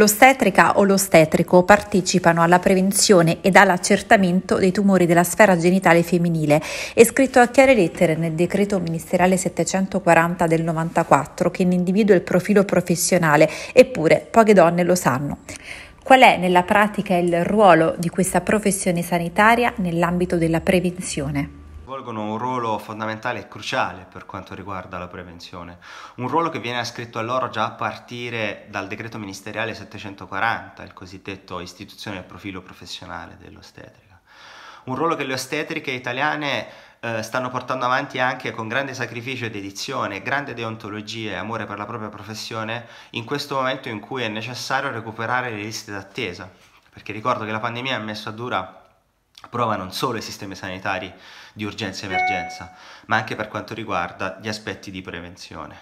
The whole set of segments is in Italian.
L'ostetrica o l'ostetrico partecipano alla prevenzione ed all'accertamento dei tumori della sfera genitale femminile. È scritto a chiare lettere nel decreto ministeriale 740 del 94 che ne individua il profilo professionale, eppure poche donne lo sanno. Qual è nella pratica il ruolo di questa professione sanitaria nell'ambito della prevenzione? svolgono un ruolo fondamentale e cruciale per quanto riguarda la prevenzione, un ruolo che viene ascritto a loro già a partire dal decreto ministeriale 740, il cosiddetto istituzione del profilo professionale dell'ostetrica, un ruolo che le ostetriche italiane eh, stanno portando avanti anche con grande sacrificio ed edizione, grande deontologia e amore per la propria professione in questo momento in cui è necessario recuperare le liste d'attesa, perché ricordo che la pandemia ha messo a dura prova non solo i sistemi sanitari di urgenza e emergenza, ma anche per quanto riguarda gli aspetti di prevenzione.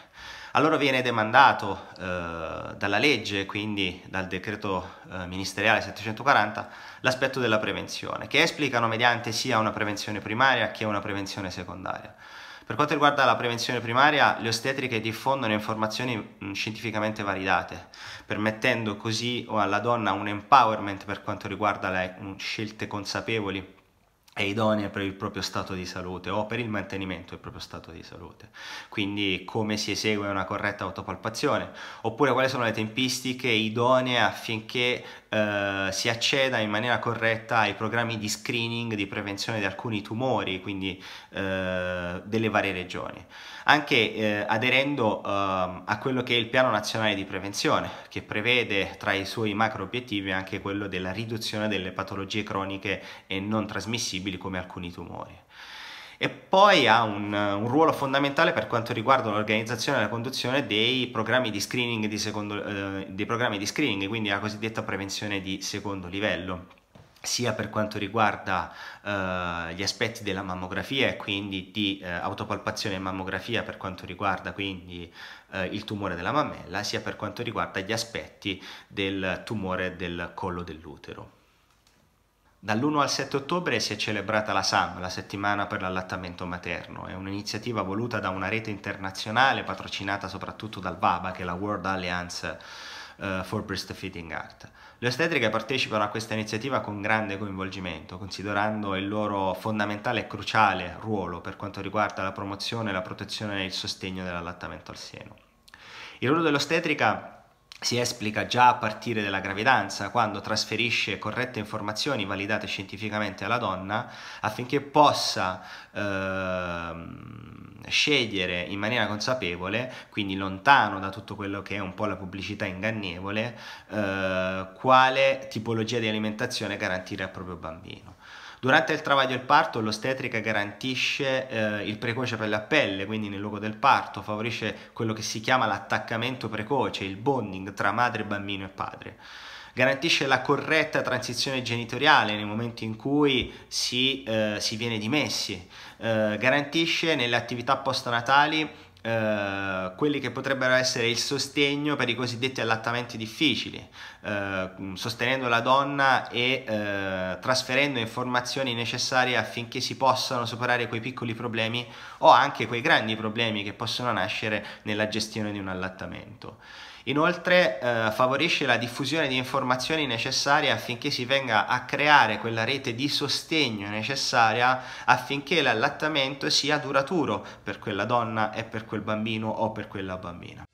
Allora viene demandato eh, dalla legge, quindi dal decreto eh, ministeriale 740, l'aspetto della prevenzione, che esplicano mediante sia una prevenzione primaria che una prevenzione secondaria. Per quanto riguarda la prevenzione primaria, le ostetriche diffondono informazioni scientificamente validate, permettendo così alla donna un empowerment per quanto riguarda le scelte consapevoli è idonea per il proprio stato di salute o per il mantenimento del proprio stato di salute. Quindi come si esegue una corretta autopalpazione, oppure quali sono le tempistiche idonee affinché eh, si acceda in maniera corretta ai programmi di screening di prevenzione di alcuni tumori, quindi eh, delle varie regioni. Anche eh, aderendo ehm, a quello che è il Piano Nazionale di Prevenzione, che prevede tra i suoi macro obiettivi anche quello della riduzione delle patologie croniche e non trasmissibili irriversibili come alcuni tumori. E poi ha un, un ruolo fondamentale per quanto riguarda l'organizzazione e la conduzione dei programmi di screening, di secondo, eh, dei programmi di screening quindi la cosiddetta prevenzione di secondo livello sia per quanto riguarda uh, gli aspetti della mammografia e quindi di uh, autopalpazione e mammografia per quanto riguarda quindi uh, il tumore della mammella, sia per quanto riguarda gli aspetti del tumore del collo dell'utero. Dall'1 al 7 ottobre si è celebrata la SAM, la settimana per l'allattamento materno. È un'iniziativa voluta da una rete internazionale patrocinata soprattutto dal VABA, che è la World Alliance eh, for Breastfeeding Art. Le ostetriche partecipano a questa iniziativa con grande coinvolgimento, considerando il loro fondamentale e cruciale ruolo per quanto riguarda la promozione, la protezione e il sostegno dell'allattamento al seno. Il ruolo dell'ostetrica si esplica già a partire dalla gravidanza, quando trasferisce corrette informazioni validate scientificamente alla donna affinché possa eh, scegliere in maniera consapevole, quindi lontano da tutto quello che è un po' la pubblicità ingannevole, eh, quale tipologia di alimentazione garantire al proprio bambino. Durante il travaglio e il parto l'ostetrica garantisce eh, il precoce per la pelle, quindi nel luogo del parto, favorisce quello che si chiama l'attaccamento precoce, il bonding tra madre, bambino e padre garantisce la corretta transizione genitoriale nei momenti in cui si, eh, si viene dimessi, eh, garantisce nelle attività postnatali eh, quelli che potrebbero essere il sostegno per i cosiddetti allattamenti difficili, eh, sostenendo la donna e eh, trasferendo informazioni necessarie affinché si possano superare quei piccoli problemi o anche quei grandi problemi che possono nascere nella gestione di un allattamento. Inoltre eh, favorisce la diffusione di informazioni necessarie affinché si venga a creare quella rete di sostegno necessaria affinché l'allattamento sia duraturo per quella donna e per quel bambino o per quella bambina.